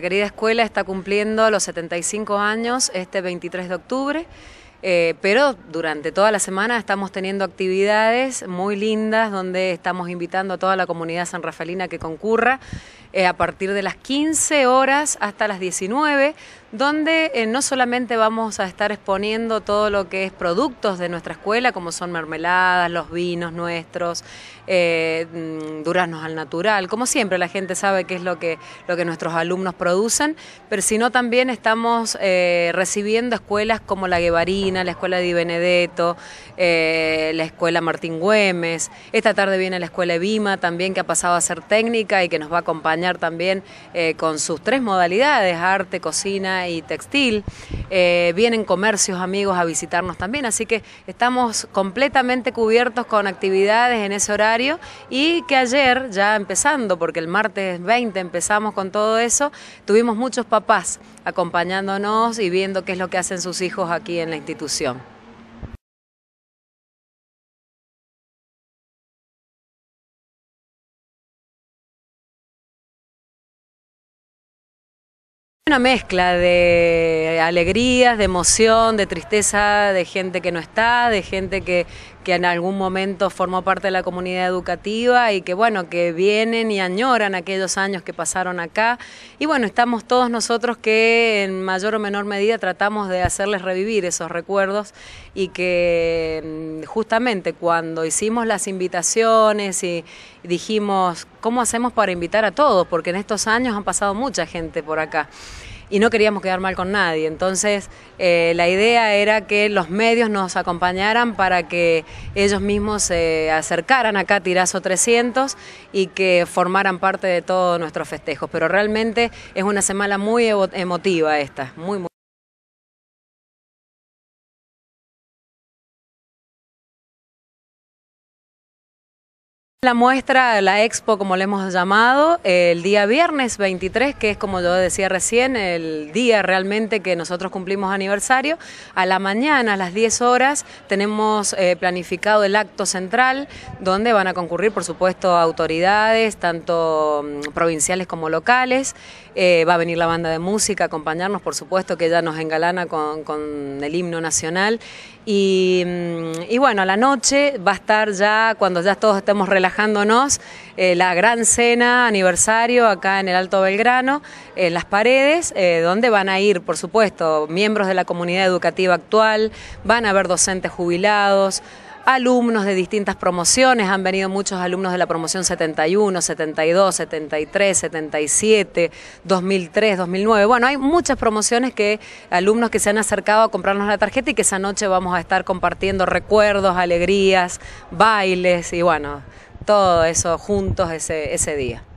querida escuela está cumpliendo los 75 años este 23 de octubre. Eh, pero durante toda la semana estamos teniendo actividades muy lindas donde estamos invitando a toda la comunidad San Rafaelina que concurra eh, a partir de las 15 horas hasta las 19 donde eh, no solamente vamos a estar exponiendo todo lo que es productos de nuestra escuela, como son mermeladas, los vinos nuestros, eh, mm, duraznos al natural, como siempre la gente sabe qué es lo que, lo que nuestros alumnos producen, pero sino también estamos eh, recibiendo escuelas como la Guevarina, la Escuela Di Benedetto, la Escuela Martín Güemes, esta tarde viene la Escuela Evima también que ha pasado a ser técnica y que nos va a acompañar también con sus tres modalidades, arte, cocina y textil. Eh, vienen comercios amigos a visitarnos también, así que estamos completamente cubiertos con actividades en ese horario y que ayer, ya empezando, porque el martes 20 empezamos con todo eso, tuvimos muchos papás acompañándonos y viendo qué es lo que hacen sus hijos aquí en la institución. Una mezcla de alegrías, de emoción, de tristeza, de gente que no está, de gente que, que, en algún momento formó parte de la comunidad educativa y que bueno, que vienen y añoran aquellos años que pasaron acá. Y bueno, estamos todos nosotros que en mayor o menor medida tratamos de hacerles revivir esos recuerdos y que mm, justamente cuando hicimos las invitaciones y dijimos ¿cómo hacemos para invitar a todos? Porque en estos años han pasado mucha gente por acá y no queríamos quedar mal con nadie. Entonces, eh, la idea era que los medios nos acompañaran para que ellos mismos se acercaran acá a Tirazo 300 y que formaran parte de todos nuestros festejos. Pero realmente es una semana muy emotiva esta, muy, muy. la muestra, la expo, como le hemos llamado, el día viernes 23, que es como yo decía recién, el día realmente que nosotros cumplimos aniversario. A la mañana, a las 10 horas, tenemos eh, planificado el acto central, donde van a concurrir, por supuesto, autoridades, tanto mm, provinciales como locales. Eh, va a venir la banda de música a acompañarnos, por supuesto, que ya nos engalana con, el himno nacional. Y, mm, y bueno, a la noche va a estar ya, cuando ya todos estemos relajados, festejándonos eh, la gran cena aniversario acá en el Alto Belgrano, en eh, las paredes, eh, donde van a ir, por supuesto, miembros de la comunidad educativa actual, van a haber docentes jubilados, alumnos de distintas promociones, han venido muchos alumnos de la promoción 71, 72, 73, 77, 2003, 2009. Bueno, hay muchas promociones que alumnos que se han acercado a comprarnos la tarjeta y que esa noche vamos a estar compartiendo recuerdos, alegrías, bailes y bueno, todo eso juntos ese, ese día.